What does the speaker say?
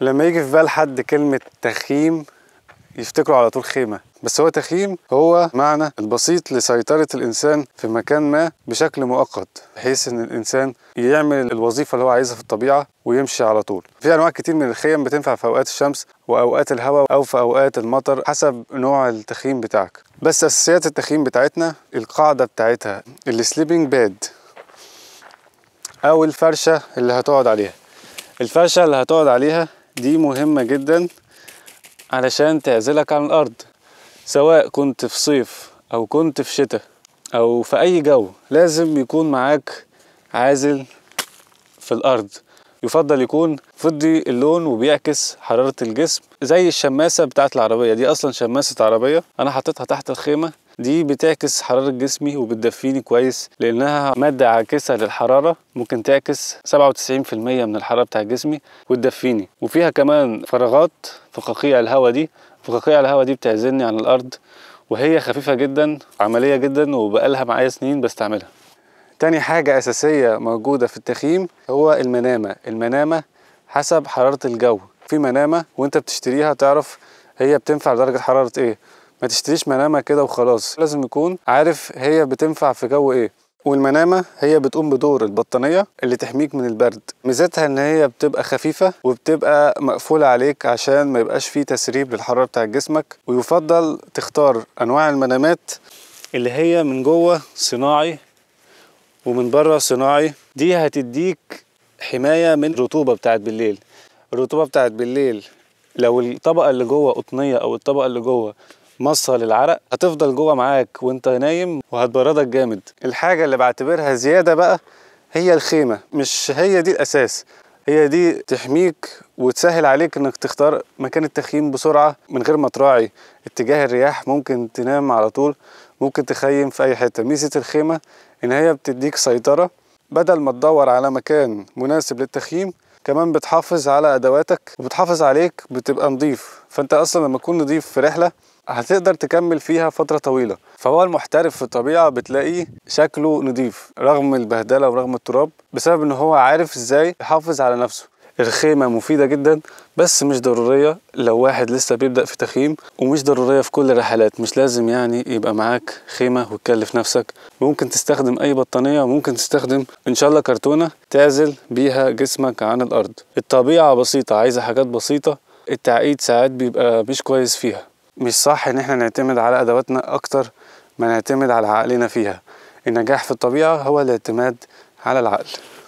لما يجي في بال حد كلمة تخييم يفتكروا على طول خيمة بس هو تخييم هو معنى البسيط لسيطرة الإنسان في مكان ما بشكل مؤقت بحيث إن الإنسان يعمل الوظيفة اللي هو عايزها في الطبيعة ويمشي على طول في أنواع كتير من الخيم بتنفع في أوقات الشمس وأوقات الهواء أو في أوقات المطر حسب نوع التخييم بتاعك بس أساسيات التخييم بتاعتنا القاعدة بتاعتها السليبنج باد أو الفرشة اللي هتقعد عليها الفرشة اللي هتقعد عليها دي مهمة جدا علشان تعزلك عن الأرض سواء كنت في صيف أو كنت في شتاء أو في أي جو لازم يكون معاك عازل في الأرض يفضل يكون فضي اللون وبيعكس حرارة الجسم زي الشماسة بتاعت العربية دي أصلا شماسة عربية أنا حطيتها تحت الخيمة دي بتعكس حرارة جسمي وبتدفيني كويس لأنها مادة عاكسة للحرارة ممكن تعكس 97% من الحرارة بتاع جسمي وتدفيني وفيها كمان فراغات فقاقيع الهواء دي فقاقيع الهواء دي بتعزلني عن الأرض وهي خفيفة جدا عملية جدا وبقالها معايا سنين بستعملها تاني حاجة أساسية موجودة في التخييم هو المنامة المنامة حسب حرارة الجو في منامة وانت بتشتريها تعرف هي بتنفع درجة حرارة ايه ما تشتريش منامه كده وخلاص لازم يكون عارف هي بتنفع في جو ايه والمنامه هي بتقوم بدور البطانيه اللي تحميك من البرد ميزتها ان هي بتبقى خفيفه وبتبقى مقفوله عليك عشان ما يبقاش فيه تسريب للحراره بتاع جسمك ويفضل تختار انواع المنامات اللي هي من جوه صناعي ومن بره صناعي دي هتديك حمايه من الرطوبه بتاعت بالليل الرطوبه بتاعت بالليل لو الطبقه اللي جوه قطنيه او الطبقه اللي جوه مصه للعرق هتفضل جوه معاك وانت نايم وهتبردك جامد الحاجه اللي بعتبرها زياده بقى هي الخيمه مش هي دي الاساس هي دي تحميك وتسهل عليك انك تختار مكان التخييم بسرعه من غير ما تراعي اتجاه الرياح ممكن تنام على طول ممكن تخيم في اي حته ميزه الخيمه ان هي بتديك سيطره بدل ما تدور على مكان مناسب للتخييم كمان بتحافظ على ادواتك وبتحافظ عليك بتبقى نظيف فانت اصلا لما تكون نظيف في رحله هتقدر تكمل فيها فتره طويله فهو المحترف في الطبيعه بتلاقيه شكله نضيف رغم البهدله ورغم التراب بسبب ان هو عارف ازاي يحافظ على نفسه الخيمة مفيدة جدا بس مش ضرورية لو واحد لسه بيبدأ في تخييم ومش ضرورية في كل الرحلات مش لازم يعني يبقى معاك خيمة وتكلف نفسك ممكن تستخدم أي بطانية وممكن تستخدم إن شاء الله كرتونة تعزل بيها جسمك عن الأرض الطبيعة بسيطة عايزة حاجات بسيطة التعقيد ساعات بيبقى مش كويس فيها مش صح ان احنا نعتمد على ادواتنا اكتر ما نعتمد على عقلنا فيها النجاح في الطبيعة هو الاعتماد على العقل